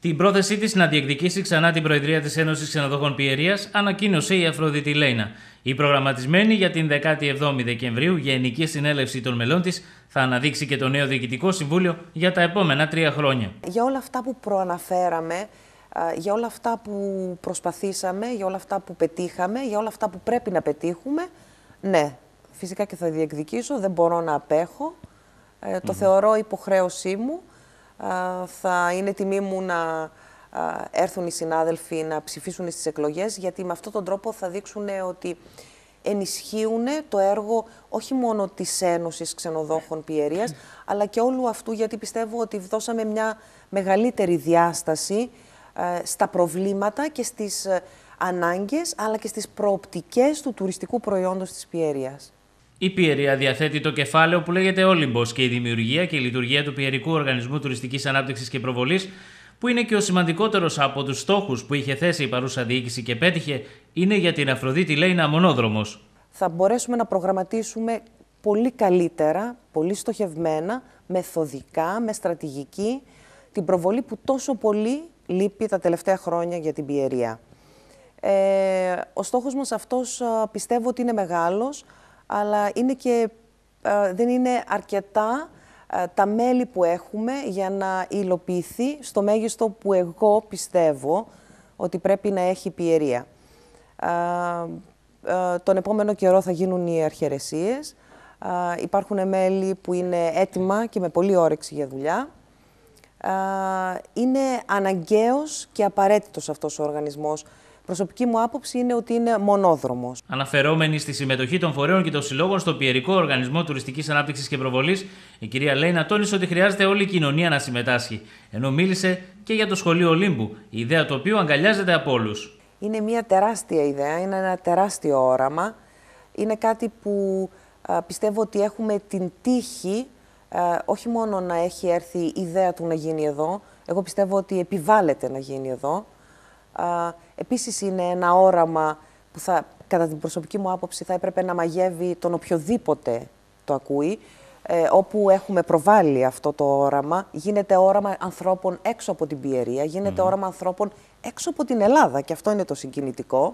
την πρόθεσή της να διεκδικήσει ξανά την Προεδρία της Ένωσης Ξενοδοχών Πιερίας, ανακοίνωσε η Αφροδίτη Λέινα. Η προγραμματισμένη για την 17η Δεκεμβρίου Γενική Συνέλευση των Μελών της θα αναδείξει και το νέο Διοικητικό Συμβούλιο για τα επόμενα τρία χρόνια. Για όλα αυτά που προαναφέραμε, για όλα αυτά που προσπαθήσαμε, για όλα αυτά που πετύχαμε, για όλα αυτά που πρέπει να πετύχουμε, ναι, φυσικά και θα διεκδικήσω, δεν μπορώ να απέχω. Ε, το mm -hmm. θεωρώ υποχρέωσή μου θα είναι τιμή μου να έρθουν οι συνάδελφοι να ψηφίσουν στις εκλογές, γιατί με αυτόν τον τρόπο θα δείξουν ότι ενισχύουν το έργο όχι μόνο της Ένωσης Ξενοδόχων Πιερίας, αλλά και όλου αυτού, γιατί πιστεύω ότι δώσαμε μια μεγαλύτερη διάσταση ε, στα προβλήματα και στις ε, ανάγκες, αλλά και στις προοπτικές του τουριστικού προϊόντος της Πιερίας. Η Πιερία διαθέτει το κεφάλαιο που λέγεται Όλυμπος και η δημιουργία και η λειτουργία του Πιερικού Οργανισμού Τουριστικής Ανάπτυξης και Προβολής, που είναι και ο σημαντικότερος από τους στόχους που είχε θέσει η παρούσα διοίκηση και πέτυχε, είναι για την Αφροδίτη Λέινα μονόδρομος. Θα μπορέσουμε να προγραμματίσουμε πολύ καλύτερα, πολύ στοχευμένα, μεθοδικά, με στρατηγική, την προβολή που τόσο πολύ λείπει τα τελευταία χρόνια για την Πιερία. Ε, ο στόχος μας αυτός πιστεύω ότι είναι μεγάλος αλλά είναι και, ε, δεν είναι αρκετά ε, τα μέλη που έχουμε για να υλοποιηθεί στο μέγιστο που εγώ πιστεύω ότι πρέπει να έχει πιερία. Ε, τον επόμενο καιρό θα γίνουν οι αρχαιρεσίες. Υπάρχουν μέλη που είναι έτοιμα και με πολύ όρεξη για δουλειά. Είναι αναγκαίος και απαραίτητος αυτός ο οργανισμός προσωπική μου άποψη είναι ότι είναι μονόδρομος. Αναφερόμενη στη συμμετοχή των φορέων και των συλλόγων στο Πιερικό Οργανισμό Τουριστικής Ανάπτυξης και Προβολής, η κυρία Λέινα τόνισε ότι χρειάζεται όλη η κοινωνία να συμμετάσχει. Ενώ μίλησε και για το σχολείο Ολύμπου, η ιδέα του οποίου αγκαλιάζεται από όλους. Είναι μια τεράστια ιδέα, είναι ένα τεράστιο όραμα. Είναι κάτι που πιστεύω ότι έχουμε την τύχη όχι μόνο να έχει έρθει η ιδέα του να γίνει εδώ, εγώ πιστεύω ότι επιβάλλεται να γίνει εδώ επίσης είναι ένα όραμα που θα, κατά την προσωπική μου άποψη θα έπρεπε να μαγεύει τον οποιοδήποτε το ακούει. Ε, όπου έχουμε προβάλει αυτό το όραμα, γίνεται όραμα ανθρώπων έξω από την Πιερία, γίνεται όραμα ανθρώπων έξω από την Ελλάδα και αυτό είναι το συγκινητικό.